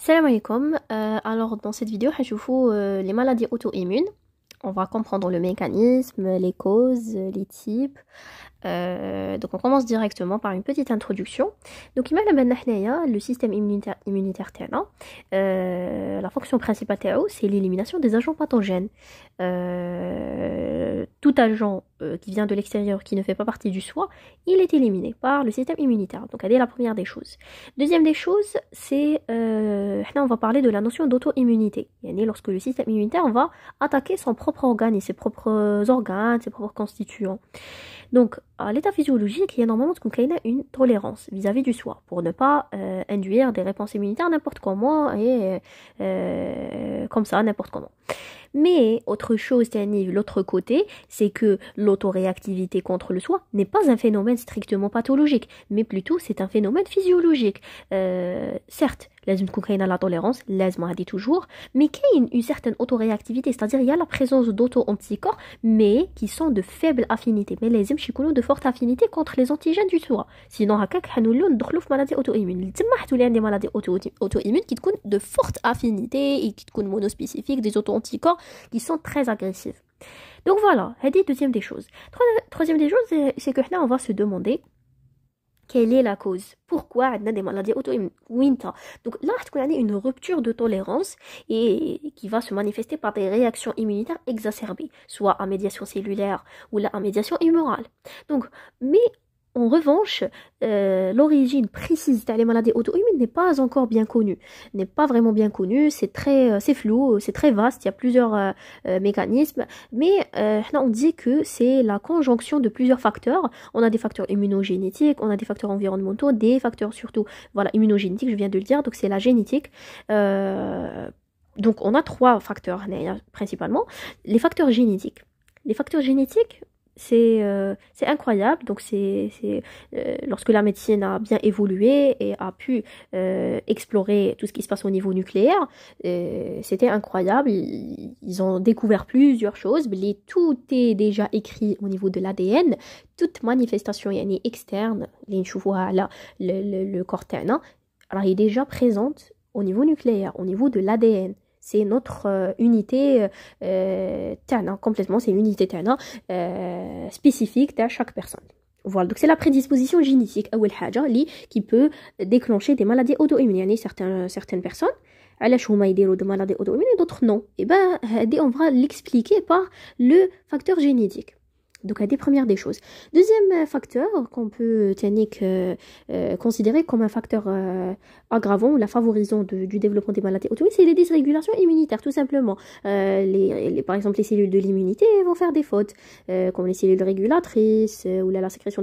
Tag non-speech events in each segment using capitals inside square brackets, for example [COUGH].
Salam alaikum. Euh, alors dans cette vidéo, je vous euh, les maladies auto-immunes. On va comprendre le mécanisme, les causes, les types. Euh, donc on commence directement par une petite introduction. Donc le système immunitaire, immunitaire la fonction principale c'est l'élimination des agents pathogènes. Euh, tout agent euh, qui vient de l'extérieur, qui ne fait pas partie du soi, il est éliminé par le système immunitaire. Donc, elle est la première des choses. Deuxième des choses, c'est, euh, on va parler de la notion d'auto-immunité. Lorsque le système immunitaire va attaquer son propre organe et ses propres organes, ses propres constituants. Donc, à l'état physiologique, il y a normalement ce qu'on une tolérance vis-à-vis du soi, pour ne pas euh, induire des réponses immunitaires n'importe comment et comme ça, n'importe comment. Mais autre chose, l'autre côté, c'est que l'autoréactivité contre le soi n'est pas un phénomène strictement pathologique, mais plutôt c'est un phénomène physiologique. Euh, certes, les humains courent également la tolérance, laisse-moi le dire toujours, mais quest y a une certaine cest c'est-à-dire il y a la présence d'auto-anticorps, mais qui sont de faible affinité. mais les humains chikungunya de fortes affinités contre les antigènes du toit. Sinon, il y a on maladies auto-immunes. des maladies auto-immunes qui courent de fortes affinités et qui courent monospecifiques des auto-anticorps qui sont très agressifs. Donc voilà, et deuxième des choses. Troisième des choses, c'est que maintenant on va se demander quelle est la cause pourquoi on a des maladies auto-immunes donc là on a une rupture de tolérance et qui va se manifester par des réactions immunitaires exacerbées soit à médiation cellulaire ou en médiation humorale donc mais en revanche, euh, l'origine précise des maladies auto-immunes n'est pas encore bien connue, n'est pas vraiment bien connue, c'est très, euh, c'est flou, c'est très vaste, il y a plusieurs euh, mécanismes, mais on dit que c'est la conjonction de plusieurs facteurs. On a des facteurs immunogénétiques, on a des facteurs environnementaux, des facteurs surtout, voilà, immunogénétiques, je viens de le dire, donc c'est la génétique. donc on a trois facteurs hein, principalement. Les facteurs génétiques. Les facteurs génétiques, euh, c'est incroyable. Donc, c'est euh, lorsque la médecine a bien évolué et a pu euh, explorer tout ce qui se passe au niveau nucléaire, euh, c'était incroyable. Ils, ont découvert plusieurs choses. Mais tout est déjà écrit au niveau de l'ADN. Toute manifestation yani, externe, les là, le, le, le hein, il est déjà présente au niveau nucléaire, au niveau de l'ADN c'est notre euh, unité euh, tana, complètement, c'est une unité tana euh, spécifique à chaque personne. Voilà, donc c'est la prédisposition génétique, qui peut déclencher des maladies auto-immunes. Certaines, certaines personnes, علاش هما يديروا des maladies auto-immunes d'autres non. Et eh ben, on va l'expliquer par le facteur génétique. Donc, des premières des choses. Deuxième euh, facteur qu'on peut que, euh, euh, considérer comme un facteur aggravant ou la favorisant du développement des maladies auto c'est les dysrégulations immunitaires, tout simplement. par exemple, les cellules de l'immunité vont faire des fautes, comme les cellules régulatrices ou la, la sécrétion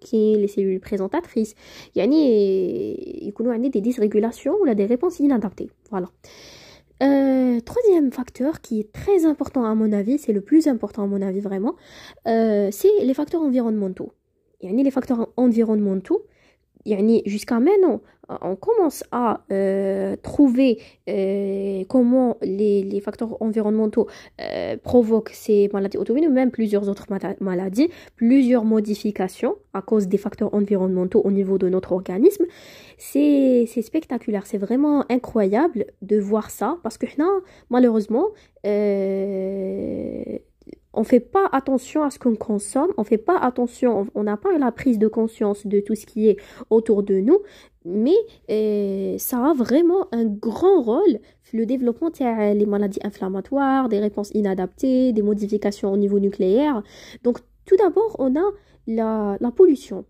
qui les cellules présentatrices. Il y a des dysrégulations ou des réponses inadaptées. Voilà. Euh, troisième facteur qui est très important à mon avis, c'est le plus important à mon avis vraiment, euh, c'est les facteurs environnementaux. Il y a les facteurs environnementaux jusqu'à maintenant, on commence à euh, trouver euh, comment les, facteurs environnementaux euh, provoquent ces maladies auto-immunes, même plusieurs autres maladies, plusieurs modifications à cause des facteurs environnementaux au niveau de notre organisme. C'est spectaculaire, c'est vraiment incroyable de voir ça parce que malheureusement, on fait pas attention à ce qu'on consomme, on fait pas attention, on n'a pas la prise de conscience de tout ce qui est autour de nous, mais euh, ça a vraiment un grand rôle le développement des maladies inflammatoires, des réponses inadaptées, des modifications au niveau nucléaire. Donc tout d'abord, on a la, pollution.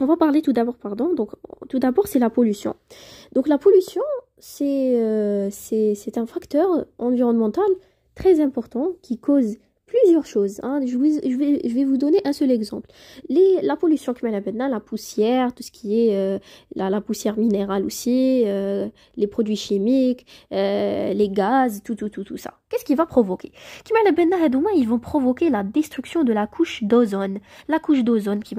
On va parler tout d'abord, pardon, donc tout d'abord c'est la pollution. Donc la pollution, c'est euh, c'est un facteur environnemental très important qui cause plusieurs choses. Hein. Je, vais, vous donner un seul exemple. Les, la pollution qui que la poussière, tout ce qui est euh, la, poussière minérale aussi, euh, les produits chimiques, euh, les gaz, tout, tout, tout, tout ça. Qu'est-ce qui va provoquer ben Ils vont provoquer la destruction de la couche d'ozone. La couche d'ozone, qui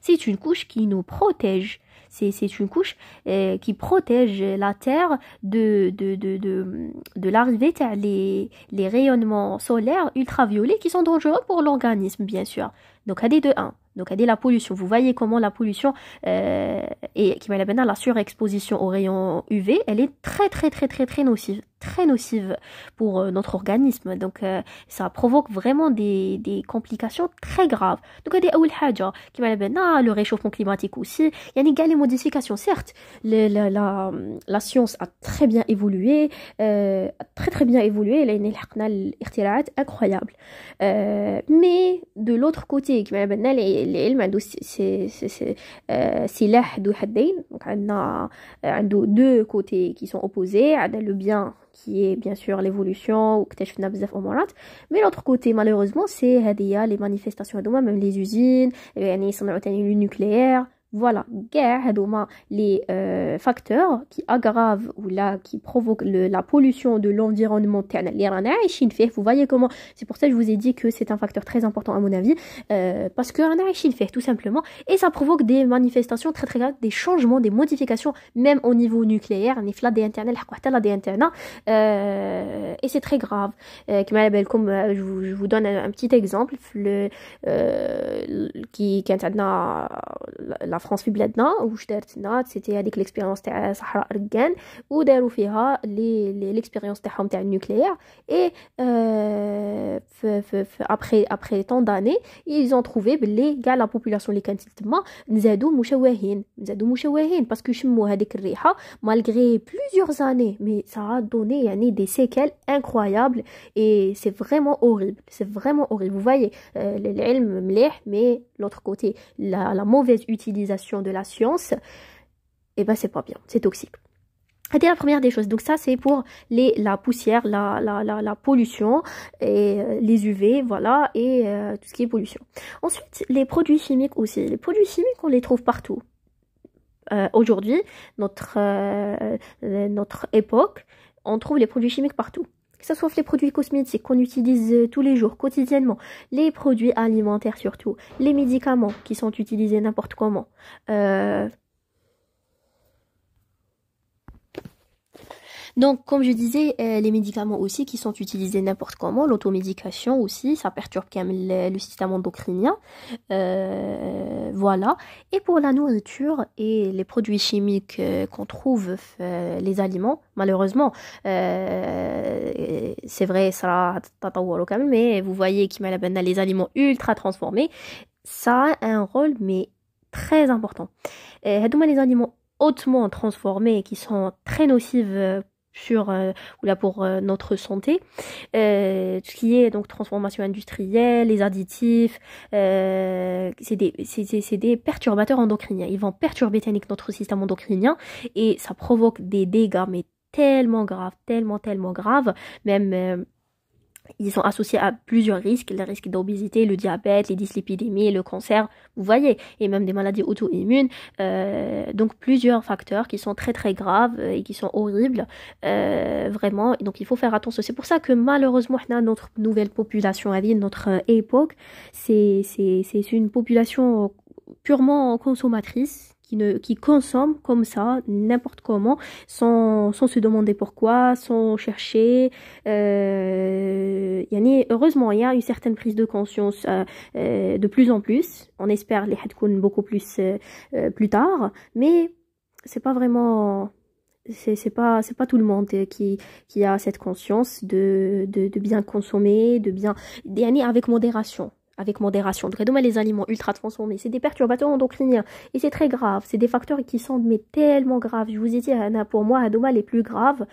c'est une couche qui nous protège. C'est une couche euh, qui protège la Terre de, de, de, l'arrivée des les rayonnements solaires ultraviolets qui sont dangereux pour l'organisme, bien sûr. Donc, AD 21 donc elle la pollution. Vous voyez comment la pollution euh, et qui la surexposition aux rayons UV, elle est très très très très très nocive, très nocive pour euh, notre organisme. Donc euh, ça provoque vraiment des, des, complications très graves. Donc elle dit qui le réchauffement climatique aussi. Il y a des modifications, certes. la, science a très bien évolué, très très bien évolué. y a incroyable. mais de l'autre côté, qui c'est c'est c'est a a deux côtés qui sont opposés on a le bien qui est bien sûr l'évolution mais l'autre côté malheureusement c'est les manifestations même les usines et nucléaires... nucléaire voilà, les euh, facteurs qui aggravent ou là qui provoquent la pollution de l'environnement vous voyez comment c'est pour ça que je vous ai dit que c'est un facteur très important à mon avis euh, parce que tout simplement et ça provoque des manifestations très très graves des changements des modifications même au niveau nucléaire euh, et c'est très grave euh, comme je vous, donne un, petit exemple le, qui la Fibledna, ou je c'était avec l'expérience Sahara Argan, où d'ailleurs ou fait l'expérience de l'expérimente nucléaire et euh, après tant d'années ils ont trouvé que la population les quantitativement nous avons moucheux nous avons parce que je me souviens de quelque malgré plusieurs années mais ça a donné des séquelles incroyables et c'est vraiment horrible c'est vraiment horrible vous voyez euh, le mais l'autre côté la mauvaise utilisation de la science, et eh ben c'est pas bien, c'est toxique. C'était la première des choses. Donc ça, c'est pour les, la poussière, la, pollution, et euh, les UV, voilà, et euh, tout ce qui est pollution. Ensuite, les produits chimiques aussi. Les produits chimiques, on les trouve partout. Euh, aujourd'hui, notre, notre époque, on trouve les produits chimiques partout que ce soit les produits cosmétiques qu'on utilise euh, tous les jours, quotidiennement, les produits alimentaires surtout, les médicaments qui sont utilisés n'importe comment. Euh, Donc, comme je disais, euh, les médicaments aussi qui sont utilisés n'importe comment, l'automédication aussi, ça perturbe quand même le, système endocrinien. Euh, voilà. Et pour la nourriture et les produits chimiques euh, qu'on trouve euh, les aliments, malheureusement, euh, c'est vrai, ça quand même, mais vous voyez qu'il y les aliments ultra transformés, ça a un rôle, mais très important. Et les aliments hautement transformés qui sont très nocifs sur euh, ou là pour euh, notre santé euh, ce qui est donc transformation industrielle les additifs c'est des, des perturbateurs endocriniens ils vont perturber notre système endocrinien et ça provoque des dégâts mais tellement graves tellement tellement graves même ils sont associés à plusieurs risques, les risques d'obésité, le diabète, les dyslipidémies, le cancer, vous voyez, et même des maladies auto-immunes. Euh, donc plusieurs facteurs qui sont très très graves euh, et qui sont horribles, euh, vraiment. donc il faut faire attention. C'est pour ça que malheureusement, notre nouvelle population à vie, notre époque, c'est une population purement consommatrice qui, consomment comme ça, n'importe comment, sans, se demander pourquoi, sans chercher. Euh, heureusement, il y a une certaine prise de conscience euh, euh, de plus en plus. On espère les headcoons beaucoup plus plus tard, mais c'est pas vraiment c'est pas c'est pas tout le monde qui qui a cette conscience de de, bien consommer de bien aller avec modération avec modération. donc les aliments ultra transformés, c'est des perturbateurs endocriniens et c'est très grave. C'est des facteurs qui sont mais tellement graves. Je vous ai dit, pour moi, Adoma les plus graves,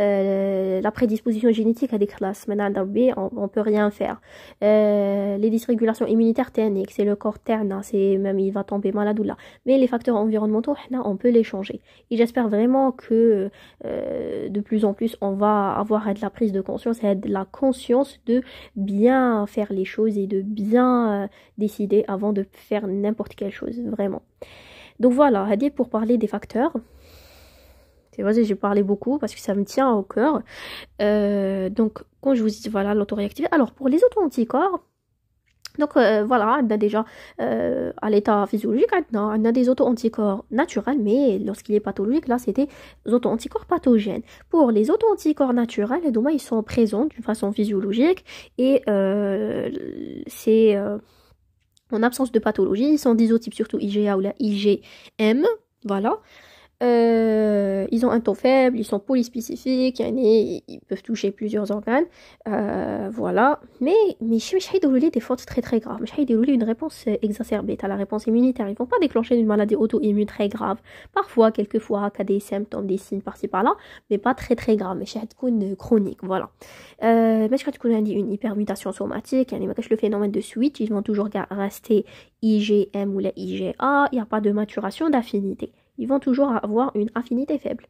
euh, la prédisposition génétique à des classes. Maintenant, on, on peut rien faire. Euh, les dysrégulations immunitaires terniques, c'est le corps terne, c'est même il va tomber malade ou là. Mais les facteurs environnementaux, on peut les changer. Et j'espère vraiment que euh, de plus en plus, on va avoir de la prise de conscience, et de la conscience de bien faire les choses et de bien bien euh, décider avant de faire n'importe quelle chose, vraiment. Donc voilà, Hadi pour parler des facteurs. C'est vrai, j'ai parlé beaucoup parce que ça me tient au cœur. Euh, donc, quand je vous dis, voilà, l'autoréactivité. Alors, pour les auto-anticorps, donc euh, voilà, on a déjà euh, à l'état physiologique, on a des auto-anticorps naturels, mais lorsqu'il est pathologique, là c'était des auto-anticorps pathogènes. Pour les auto-anticorps naturels, les ils sont présents d'une façon physiologique et euh, c'est en absence de pathologie, ils sont d'isotypes surtout IgA ou la IgM, voilà euh, ils ont un taux faible, ils sont polyspécifiques, ils peuvent toucher plusieurs organes, euh, voilà. Mais mais je des fautes très très graves, je vais une réponse euh, exacerbée à la réponse immunitaire. Ils vont pas déclencher une maladie auto-immune très grave. Parfois, quelquefois, qu'à des symptômes, des signes par-ci par-là, mais pas très très grave. Mais je euh, chronique, voilà. Euh, mais je vais une hypermutation somatique, a le phénomène de switch, ils vont toujours rester IgM ou la IgA. Il n'y a pas de maturation d'affinité ils vont toujours avoir une affinité faible.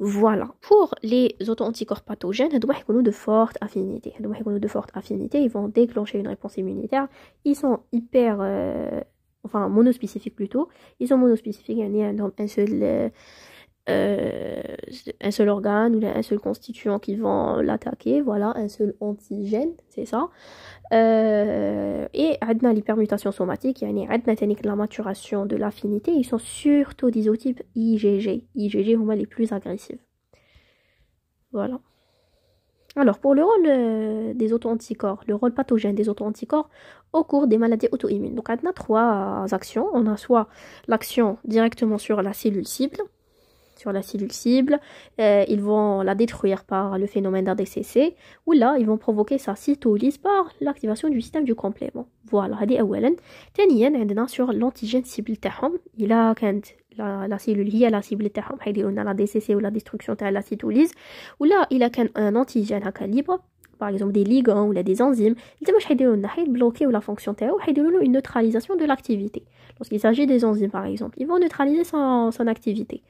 Voilà. Pour les auto-anticorps pathogènes, ils ont de fortes affinités. Ils de fortes affinités, ils vont déclencher une réponse immunitaire. Ils sont hyper, euh, enfin monospécifiques plutôt. Ils sont monospécifiques, y un seul, euh, euh, un seul organe ou un seul constituant qui vont l'attaquer, voilà, un seul antigène, c'est ça. Euh, et on a il y a une technique de la maturation de l'affinité, ils sont surtout d'isotypes IgG IgG. IgG moins les plus agressives. Voilà. Alors, pour le rôle euh, des auto-anticorps, le rôle pathogène des auto-anticorps au cours des maladies auto-immunes. Donc, on a trois actions. On a soit l'action directement sur la cellule cible, sur la cellule cible, euh, ils vont la détruire par le phénomène d'ADCC, ou là, ils vont provoquer sa cytolyse par l'activation du système du complément. Voilà, هذه أولا. on a sur l'antigène cible la la كانت liée à la هي لا سيبل تاعهم حيديرولنا DCC ou la destruction destruction la la ou Là, il a كان un antigène à calibre, par exemple des ligands ou des enzymes, ils a bloqué la fonction TAO, une neutralisation de l'activité. Lorsqu'il s'agit des enzymes par exemple, ils vont neutraliser son activité.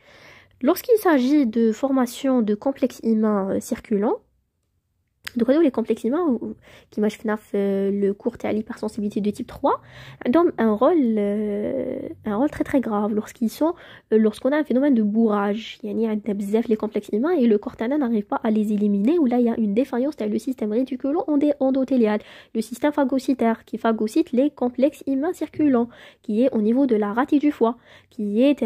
Lorsqu'il s'agit de formation de complexes humains euh, circulants, les les complexes qui qui euh, كيما le court par sensibilité de type 3 rôle, un rôle euh, un très très très grave lorsqu'ils sont, euh, lorsqu'on a un phénomène de bourrage y un بزاف les complexes humains et le corps n'arrive pas à les éliminer ou là il y a une défaillance dans le système réticulon endothélial le système phagocytaire qui phagocyte les complexes humains circulants qui est au niveau de la rate du foie qui est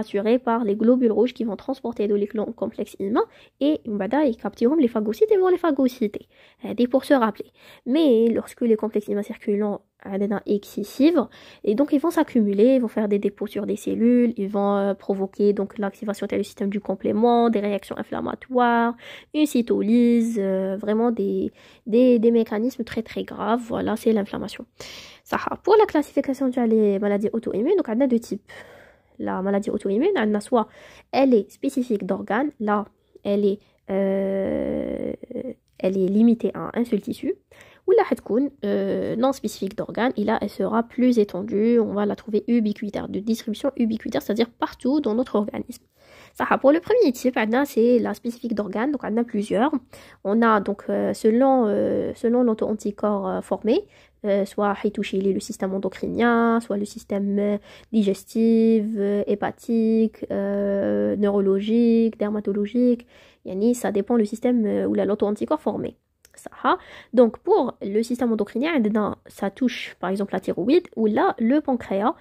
assuré par les globules rouges qui vont transporter les complexes humain. et bada ils capturent les phagocytes et vont les phagocytés. Des pour se rappeler. Mais lorsque les complexes à circulants excessifs, excessive et donc ils vont s'accumuler, ils vont faire des dépôts sur des cellules, ils vont euh, provoquer donc l'activation du système du complément, des réactions inflammatoires, une cytolyse, euh, vraiment des, des, mécanismes très très graves. Voilà, c'est l'inflammation. Pour la classification des maladies auto-immunes, donc on a deux types. La maladie auto-immune, elle soit elle est spécifique d'organes, là elle est euh, elle est limitée à un seul tissu ou la حتكون non spécifique d'organes. et là elle sera plus étendue on va la trouver ubiquitaire de distribution ubiquitaire c'est à dire partout dans notre organisme ça, ah, pour le premier type, c'est la spécifique d'organes, donc on a plusieurs. On a donc euh, selon euh, selon l'auto-anticorps euh, formé, soit le système endocrinien, soit le système digestif, hépatique, neurologique, dermatologique. Yannis, ça dépend le système où l'auto-anticorps formé. Donc pour le système endocrinien, eh ça touche par exemple la thyroïde ou là le pancréas,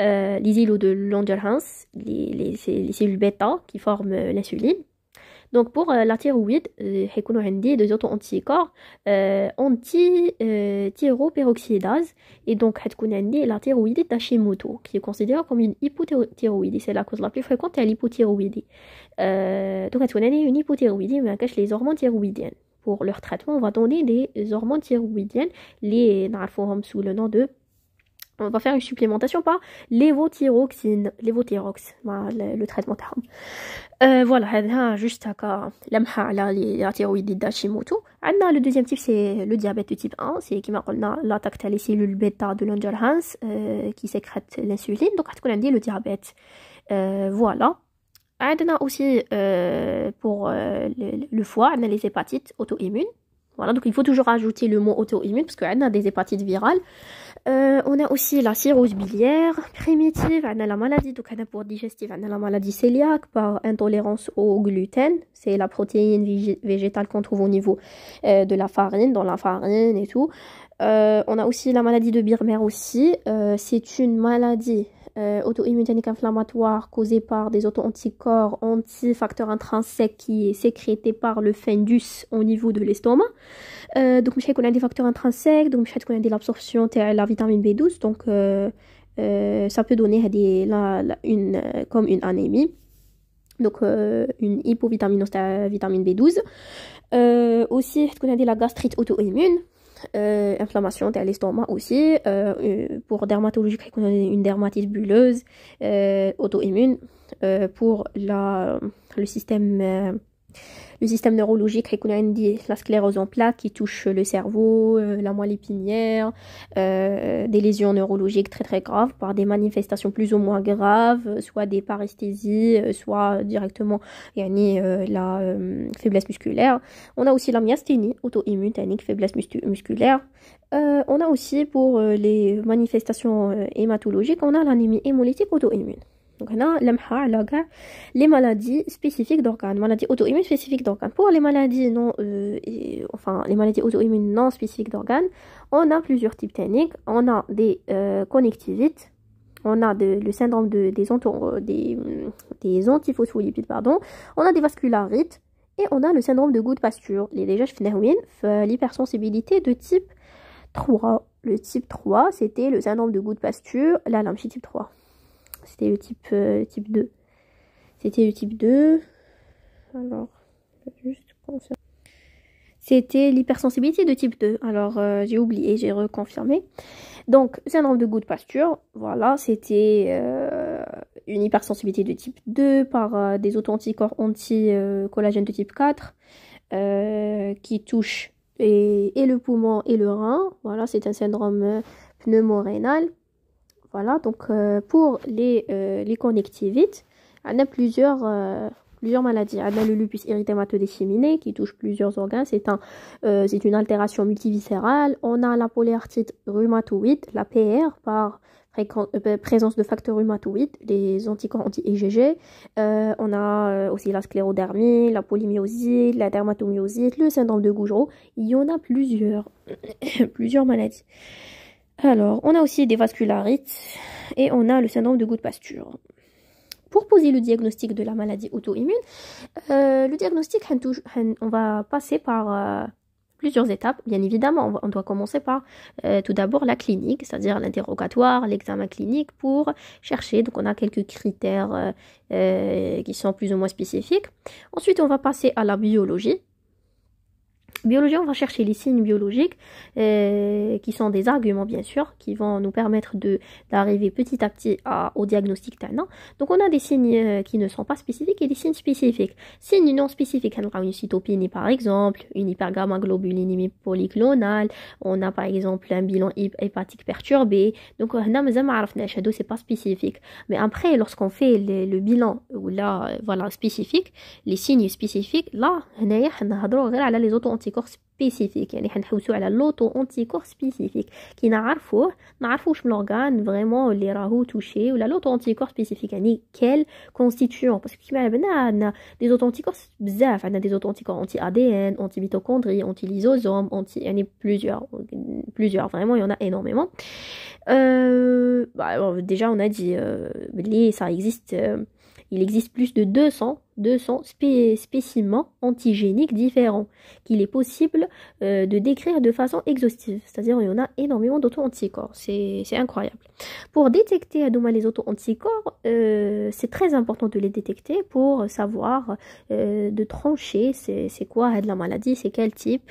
euh, les îlots de Langerhans, les, cellules bêta qui forment l'insuline. Donc pour euh, la thyroïde, a euh, deux autres anticorps anti thyroperoxydase et donc, la thyroïde Hashimoto, qui est considérée comme une hypothyroïde, C'est la cause la plus fréquente, à l'hypothyroïdie. Euh, donc, une hypothyroïde mais elle cache les hormones thyroïdiennes pour leur traitement, on va donner des hormones thyroïdiennes, les sous le nom de on va faire une supplémentation par l'évothyroxine, l'évothyrox, le, traitement d'armes euh, voilà, juste à la thyroïde d'Hashimoto. Le deuxième type, c'est le diabète de type 1, c'est qui à les cellules bêta de Langerhans euh, qui sécrète l'insuline, donc on a dit le diabète. Euh, voilà a aussi euh, pour euh, le, foie on a les hépatites auto-immunes voilà donc il faut toujours ajouter le mot auto-immune parce qu'on a des hépatites virales euh, on a aussi la cirrhose biliaire primitive on a la maladie donc on a pour digestif, on a la maladie céliaque par intolérance au gluten c'est la protéine végétale qu'on trouve au niveau de la farine dans la farine et tout on a aussi la maladie de Birmer aussi c'est une maladie euh, auto immunité inflammatoire causée par des auto-anticorps anti-facteurs intrinsèques qui est sécrété par le fendus au niveau de l'estomac. Euh, donc, je qu'on a des facteurs intrinsèques, donc je qu'on a de l'absorption de la vitamine B12, donc euh, euh, ça peut donner des, une, comme une anémie. Donc une la vitamine B12. aussi, je qu'on a de la gastrite auto-immune. Euh, inflammation de l'estomac aussi euh, euh, pour dermatologique une dermatite bulleuse auto-immune pour la le système le système neurologique reconnaît la sclérose en plaques qui touche le cerveau euh, la moelle épinière euh, des lésions neurologiques très très graves par des manifestations plus ou moins graves euh, soit des paresthésies soit directement yani, la faiblesse musculaire on a aussi la myasthénie auto-immune faiblesse musculaire on a aussi pour les manifestations hématologiques on a l'anémie hémolytique auto-immune donc, on a les maladies spécifiques d'organes, maladies auto-immunes spécifiques d'organes. Pour les maladies non, euh, enfin les maladies auto-immunes non spécifiques d'organes, on a plusieurs types techniques. On a des euh, connectivites, on a le syndrome de, des, euh, des, des antiphospholipides, pardon. On a des vascularites et on a le syndrome de goutte pasture. Les déjà l'hypersensibilité de type 3. Le type 3, c'était le syndrome de goutte pasture, la lymphie type 3. C'était le type, euh, type 2. C'était le type 2. Alors, juste C'était l'hypersensibilité de type 2. Alors, euh, j'ai oublié, j'ai reconfirmé. Donc, syndrome de goût de pasture, voilà, c'était euh, une hypersensibilité de type 2 par des auto-anticorps anti-collagène de type 4 qui touchent et, et, le poumon et le rein. Voilà, c'est un syndrome pneumorénal. Voilà, donc euh, pour les, euh, les connectivites, on a plusieurs, euh, plusieurs maladies. On a le lupus érythémateux disséminé qui touche plusieurs organes, c'est un, c'est une altération multiviscérale. On a la polyarthrite rhumatoïde, la PR, par ben, présence de facteurs rhumatoïdes, les anticorps anti-IgG. E on a aussi la sclérodermie, la polymyosite, la dermatomyosite, le syndrome de Gougerot. Il y en a plusieurs, [COUGHS] plusieurs maladies. Alors, on a aussi des vascularites et on a le syndrome de goutte pasture. Pour poser le diagnostic de la maladie auto-immune, euh, le diagnostic, on va passer par euh, plusieurs étapes, bien évidemment. On doit commencer par euh, tout d'abord la clinique, c'est-à-dire l'interrogatoire, l'examen clinique pour chercher. Donc on a quelques critères qui sont plus ou moins spécifiques. Ensuite, on va passer à la biologie, biologie, on va chercher les signes biologiques euh, qui sont des arguments bien sûr, qui vont nous permettre de d'arriver petit à petit au diagnostic d'un Donc on a des signes euh, qui ne sont pas spécifiques et des signes spécifiques. Signes non spécifiques, on a une cytopénie par exemple, une hypergammaglobulinémie polyclonale, on a par exemple un bilan hépatique perturbé. Donc euh, c'est pas spécifique. Mais après, lorsqu'on fait le, bilan ou voilà spécifique, les signes spécifiques, là, on a les auto spécifiques et les autres anticorps spécifiques qui n'a affaire à l'organe vraiment les raou touchés ou la loto anticorps spécifique et quels constituants parce que même on a des autres anticorps on a des autres anticorps anti-adn anti-lysosomes anti-y en a plusieurs plusieurs vraiment il y en a énormément euh, bah, déjà on a dit les euh, ça existe euh, il existe plus de 200, 200 spécimens antigéniques différents qu'il est possible euh, de décrire de façon exhaustive. C'est-à-dire il y en a énormément d'auto-anticorps. C'est incroyable. Pour détecter les auto-anticorps, euh, c'est très important de les détecter pour savoir euh, de trancher c'est quoi la maladie, c'est quel type.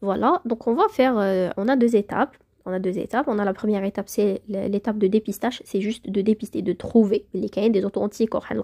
voilà. Donc on va faire, on a deux étapes on a deux étapes. On a la première étape, c'est l'étape de dépistage. C'est juste de dépister, de trouver les cas des auto-anticorps. Hein,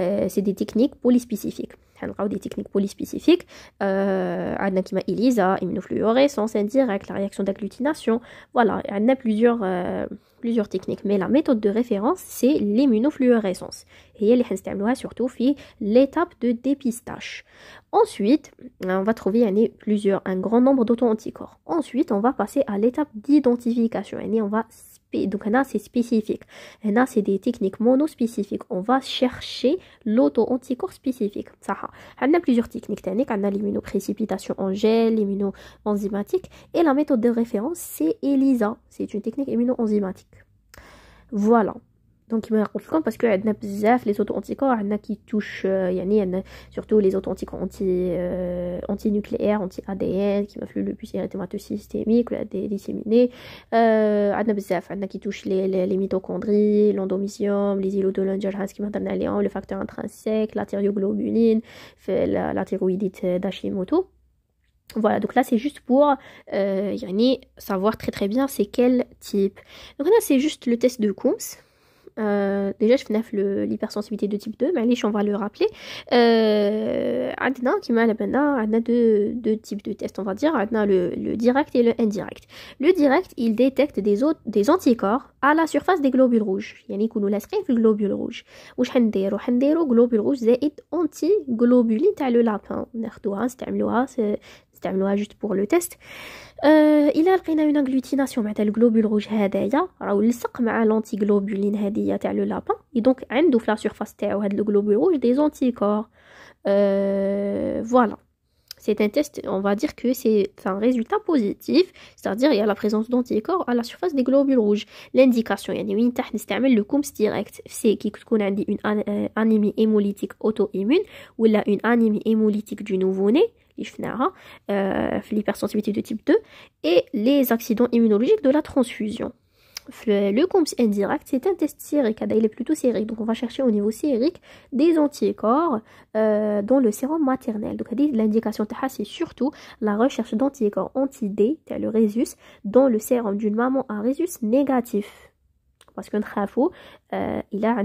euh, c'est des techniques polyspécifiques. Il y des techniques poly-spécifiques, comme ELISA, immunofluorescence indirecte, la réaction d'agglutination. Voilà, il y a plusieurs techniques. Mais la méthode de référence, c'est l'immunofluorescence. Et on va surtout dans l'étape de dépistage. Ensuite, on va trouver un grand nombre d'autoanticorps. anticorps. Ensuite, on va passer à l'étape d'identification. On va donc là c'est spécifique là c'est des techniques monospécifiques on va chercher l'auto-anticorps spécifique ça on a plusieurs techniques on a l'immunoprécipitation en gel l'immuno-enzymatique et la méthode de référence c'est ELISA c'est une technique immuno-enzymatique voilà donc il me raccroche parce que les auto-anticorps en a qui touche euh, surtout les auto-anticorps anti anti anti ADN qui manifestent le lupus érythémateux le ou la d disséminée euh, a qui touche les mitochondries l'endomysium les îlots de Langerhans le facteur intrinsèque la fait la d'Hashimoto Voilà donc là c'est juste pour euh, Yannick, savoir très très bien c'est quel type Donc là c'est juste le test de Coombs euh, déjà, je fais l'hypersensibilité de type 2, mais allez, on va le rappeler. Euh, Adnan, qui m'a la banna, Adnan deux, deux types de tests, on va dire. Adnan, le, direct et le indirect. Le direct, il détecte des, des anticorps à la surface des globules rouges. Yanni, qu'on nous l'a écrit, globules rouges. Ou je hendero, hendero, globules rouges, c'est anti-globulite à le lapin. Hein, a c'est test. جوست بور لو تيست agglutination, لقينا اون globule rouge تاع الجلوبول روج هدايا راهو لصق مع لونتي جلوبولين هذه تاع لو لابان اي دونك عنده في لا سيرفاس تاعو هاد globule روج دي anticorps. Euh, voilà. c'est un test, on va dire que c'est un résultat positif, c'est-à-dire il y a la présence d'anticorps à la surface des globules rouges. L'indication, يعني وين une نستعمل le COMS direct, c'est qui une euh, anémie hémolytique auto-immune ou là une anémie hémolytique du nouveau-né, Ifnara, euh, l'hypersensibilité de type 2 et les accidents immunologiques de la transfusion le COMS indirect, c'est un test sérique. Ah ben, il est plutôt sérique. Donc, on va chercher au niveau sérique des anticorps euh, dans le sérum maternel. Donc, l'indication TH, c'est surtout la recherche d'anticorps anti-D, le résus, dans le sérum d'une maman à résus négatif. Parce qu'un trafo, euh, il a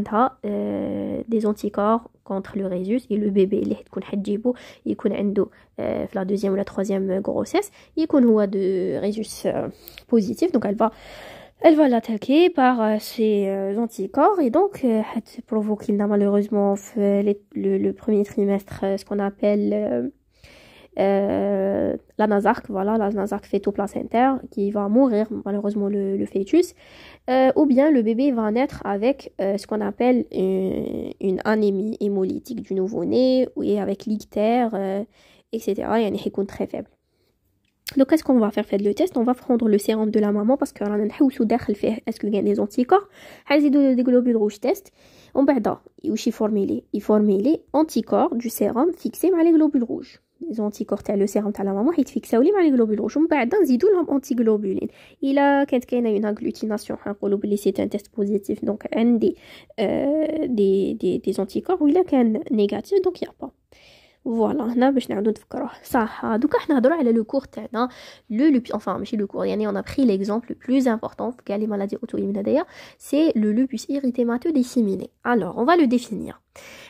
des anticorps contre le rhésus et le bébé اللي تكون il est la deuxième ou la troisième grossesse يكون هو de rhésus euh, positif donc elle va elle va l'attaquer par euh, ses euh, anticorps et donc provoque malheureusement fait le premier trimestre ce qu'on appelle euh, la nasarque, voilà, la nasarque place qui va mourir malheureusement le, fœtus, euh, ou bien le bébé va naître avec euh, ce qu'on appelle une, anémie hémolytique du nouveau-né, ou avec l'ictère, etc. Il y a très faible. Donc, qu'est-ce qu'on va faire faire le test On va prendre le sérum de la maman parce qu'on a est-ce qu'il y a des anticorps des globules rouges test. On va former les anticorps du sérum fixés par les globules rouges. Les anticorps tel le sérum à la maman. Il faut fixer au niveau des globulines. Je m'embête dans les douleurs antglobulines. Il a quand quel est une agglutination. Un hein, globuline c'est un test positif donc ND euh, des des anticorps. Il a qu'un négatif donc il n'y a pas. Voilà, là je n'ai on a pris l'exemple le plus important, les maladies auto c'est le lupus disséminé. Alors, on va le définir.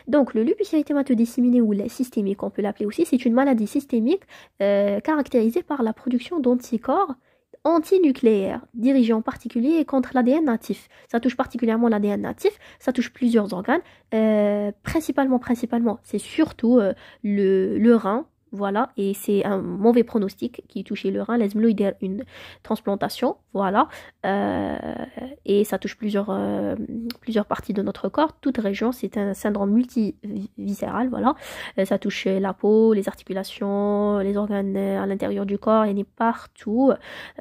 Donc le lupus disséminé, ou la systémique, on peut l'appeler aussi, c'est une maladie systémique euh, caractérisée par la production d'anticorps antinucléaire, dirigé en particulier contre l'ADN natif. Ça touche particulièrement l'ADN natif, ça touche plusieurs organes, euh, principalement, principalement, c'est surtout euh, le, le rein, voilà, et c'est un mauvais pronostic qui touchait le rein. a une transplantation, voilà, euh, et ça touche plusieurs, euh, plusieurs parties de notre corps. Toute région, c'est un syndrome multiviscéral, voilà. Euh, ça touche la peau, les articulations, les organes à l'intérieur du corps, et n'est partout.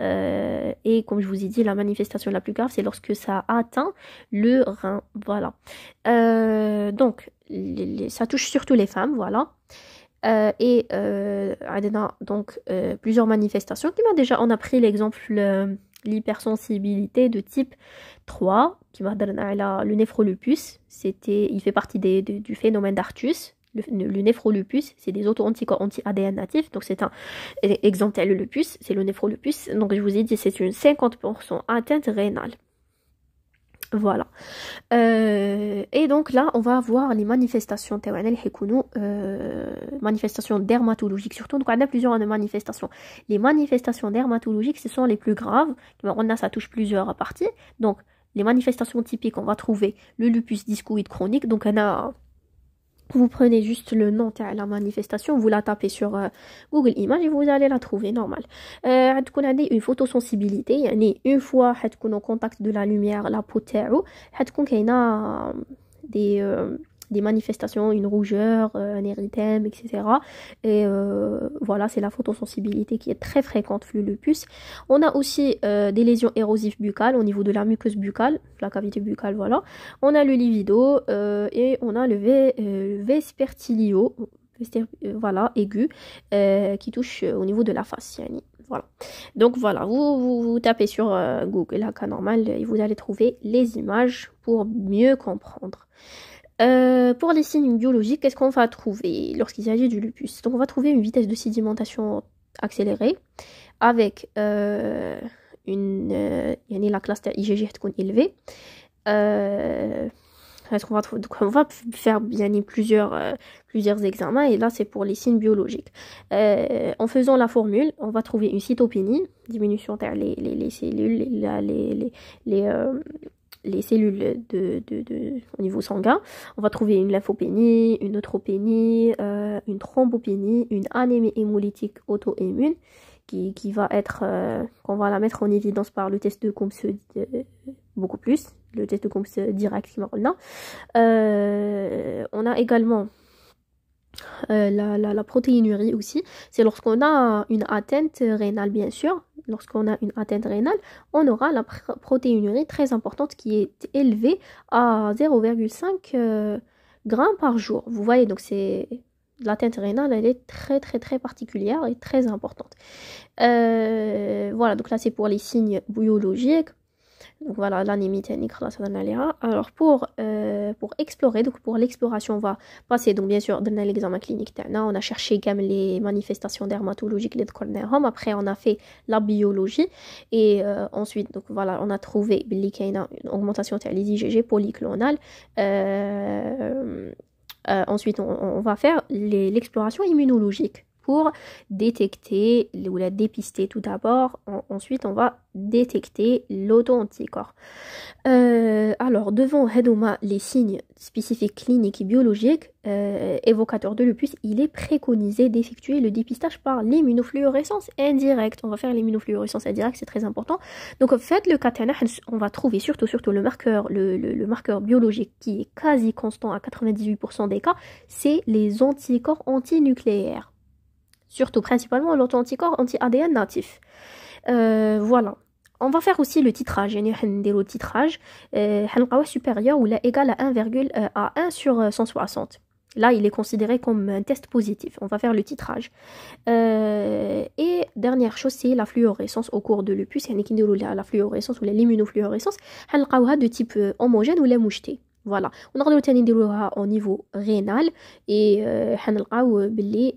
et comme je vous ai dit, la manifestation la plus grave, c'est lorsque ça atteint le rein, voilà. donc, ça touche surtout les femmes, voilà. Euh, et euh, donc euh, plusieurs manifestations qui m'a déjà on a pris l'exemple euh, l'hypersensibilité de type 3 qui m'a le néphrolupus c'était il fait partie des, du phénomène d'Artus le, néphrolupus, c'est des auto-anticorps anti-ADN natifs, donc c'est un exemple le lupus, c'est le néphrolupus. Donc je vous ai dit, c'est une 50% atteinte rénale. Voilà. Euh, et donc là, on va voir les manifestations. Euh, manifestations dermatologiques. Surtout, donc on a plusieurs manifestations. Les manifestations dermatologiques, ce sont les plus graves. On a, ça touche plusieurs parties. Donc, les manifestations typiques, on va trouver le lupus discoïde chronique. Donc, on a vous prenez juste le nom de la manifestation, vous la tapez sur euh, Google Images et vous allez la trouver, normal. Euh, y a une photosensibilité, yani une fois qu'on est en contact de la lumière, la peau, euh, des... Euh, des manifestations, une rougeur, euh, un érythème, etc. Et euh, voilà, c'est la photosensibilité qui est très fréquente, le lupus. On a aussi euh, des lésions érosives buccales au niveau de la muqueuse buccale, la cavité buccale, voilà. On a le livido et on a le vespertilio, voilà, aigu, qui touche au niveau de la face. Voilà. Donc voilà, vous, tapez sur Google, la cas normal, et vous allez trouver les images pour mieux comprendre. Euh, pour les signes biologiques, qu'est-ce qu'on va trouver lorsqu'il s'agit du lupus Donc on va trouver une vitesse de sédimentation accélérée avec euh, une la classe IgG est élevée. Euh, on va, donc on va faire bien plusieurs, euh, plusieurs examens et là c'est pour les signes biologiques. Euh, en faisant la formule, on va trouver une cytopénie, diminution des les, cellules, les, les les cellules de, au niveau sanguin, on va trouver une lymphopénie, une neutropénie, euh, une thrombopénie, une anémie hémolytique auto-immune qui, va être, euh, qu'on va la mettre en évidence par le test de Combs euh, beaucoup plus, le test de Combs direct on a également la, la, la protéinurie aussi, c'est lorsqu'on a une atteinte rénale bien sûr, lorsqu'on a une atteinte rénale, on aura la protéine protéinurie très importante qui est élevée à 0,5 grammes g par jour. Vous voyez, donc c'est l'atteinte rénale, elle est très très très particulière et très importante. Euh, voilà, donc là c'est pour les signes biologiques. Donc voilà, Alors pour, euh, pour explorer, donc pour l'exploration, on va passer, donc bien sûr, dans l'examen clinique, on a cherché les manifestations dermatologiques, les après on a fait la biologie, et euh, ensuite, donc voilà, on a trouvé une augmentation des IgG polyclonales. Euh, ensuite, on va faire l'exploration immunologique pour détecter ou la dépister tout d'abord. Ensuite, on va détecter l'auto-anticorps. Euh, alors, devant Hedoma, les signes spécifiques cliniques et biologiques euh, évocateurs de lupus, il est préconisé d'effectuer le dépistage par l'immunofluorescence indirecte. On va faire l'immunofluorescence indirecte, c'est très important. Donc, en fait, le katana, on va trouver surtout, surtout le marqueur, le marqueur biologique qui est quasi constant à 98% des cas, c'est les anticorps antinucléaires surtout principalement l'auto-anticorps anti-ADN natif. Euh, voilà. On va faire aussi le titrage. a le titrage euh, supérieur ou égal à 1,1 euh, à 1 sur 160. Euh, Là, il est considéré comme un test positif. On va faire le titrage. et dernière chose, c'est la fluorescence au cours de lupus. يعني la fluorescence ou l'immunofluorescence. de type homogène ou la mouchetée. Voilà, on a besoin de au niveau rénal et euh, on va euh,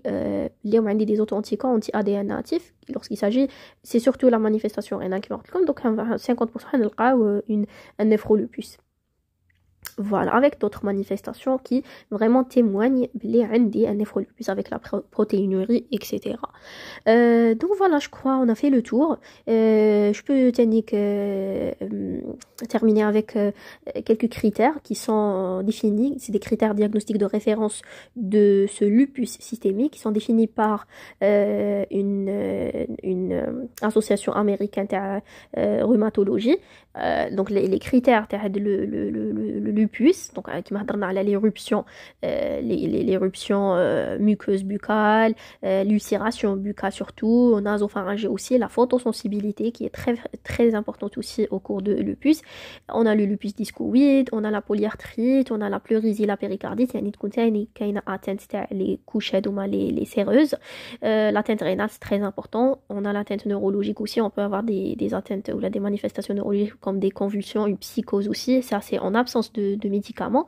euh, on a des autos anti-cans, adn natifs lorsqu'il s'agit, c'est surtout la manifestation rénale qui marche donc 50% on va une un néphrolupus. Voilà, avec d'autres manifestations qui vraiment témoignent les Andy, un néphrolupus avec la protéinurie, etc. Euh, donc voilà, je crois, on a fait le tour. Euh, je peux euh, terminer avec quelques critères qui sont définis. C'est des critères diagnostiques de référence de ce lupus systémique qui sont définis par une, association américaine de rhumatologie. donc les, critères, le lupus donc avec euh, m'a l'éruption euh, l'éruption euh, muqueuse buccale euh, l'ulcération buccale surtout on nasopharyngée aussi la photosensibilité qui est très très importante aussi au cours de lupus on a le lupus discoïde on a la polyarthrite on a la pleurisie, la péricardite il y a une atteinte c'est-à-dire les couchettes ou les, les séreuses l'atteinte rénale c'est très important on a l'atteinte neurologique aussi on peut avoir des, atteintes ou là, des manifestations neurologiques comme des convulsions une psychose aussi ça c'est en absence de médicaments.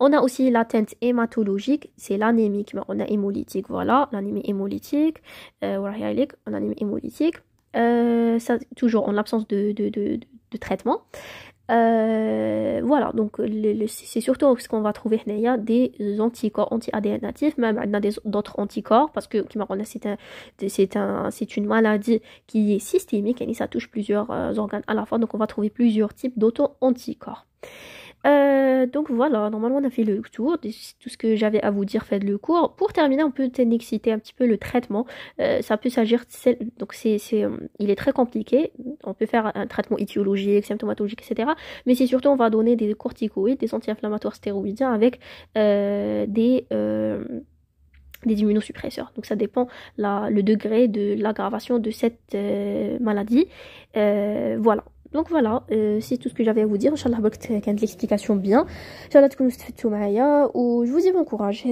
On a aussi l'atteinte hématologique, c'est l'anémie, on a hémolytique, voilà, l'anémie hémolytique, euh, on a hémolytique. Euh, ça, toujours en l'absence de, traitement. Euh, voilà, donc c'est surtout ce qu'on va trouver il y a des anticorps anti-ADN natifs, même on a d'autres anticorps parce que c'est c'est un, c'est une maladie qui est systémique et ça touche plusieurs euh, organes à la fois, donc on va trouver plusieurs types d'auto-anticorps. Euh, donc voilà, normalement on a fait le tour de tout ce que j'avais à vous dire, faites le cours. Pour terminer, on peut t'exciter un petit peu le traitement. Euh, ça peut s'agir, donc c'est, euh, il est très compliqué. On peut faire un traitement étiologique, symptomatologique, etc. Mais c'est surtout on va donner des corticoïdes, des anti-inflammatoires stéroïdiens avec euh, des des immunosuppresseurs. Donc ça dépend la, le degré de l'aggravation de cette maladie. voilà. Donc voilà, euh, c'est tout ce que j'avais à vous dire. Inch'Allah, vous avez l'explication bien. Inch'Allah, vous fais fait tout ou je vous y bon courage.